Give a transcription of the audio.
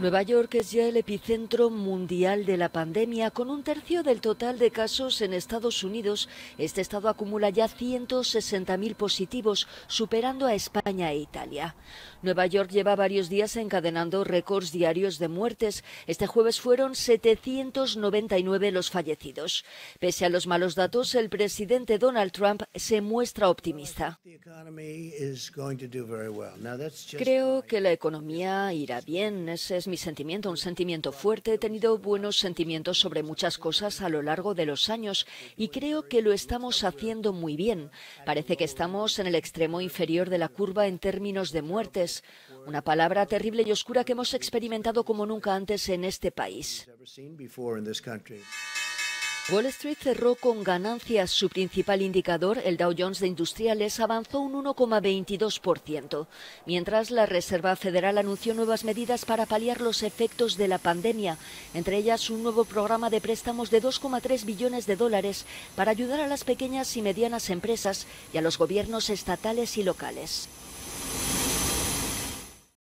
Nueva York es ya el epicentro mundial de la pandemia. Con un tercio del total de casos en Estados Unidos, este estado acumula ya 160.000 positivos, superando a España e Italia. Nueva York lleva varios días encadenando récords diarios de muertes. Este jueves fueron 799 los fallecidos. Pese a los malos datos, el presidente Donald Trump se muestra optimista. Creo que la economía irá bien. Ese es sentimiento, un sentimiento fuerte. He tenido buenos sentimientos sobre muchas cosas a lo largo de los años y creo que lo estamos haciendo muy bien. Parece que estamos en el extremo inferior de la curva en términos de muertes, una palabra terrible y oscura que hemos experimentado como nunca antes en este país. Wall Street cerró con ganancias su principal indicador, el Dow Jones de Industriales, avanzó un 1,22%, mientras la Reserva Federal anunció nuevas medidas para paliar los efectos de la pandemia, entre ellas un nuevo programa de préstamos de 2,3 billones de dólares para ayudar a las pequeñas y medianas empresas y a los gobiernos estatales y locales.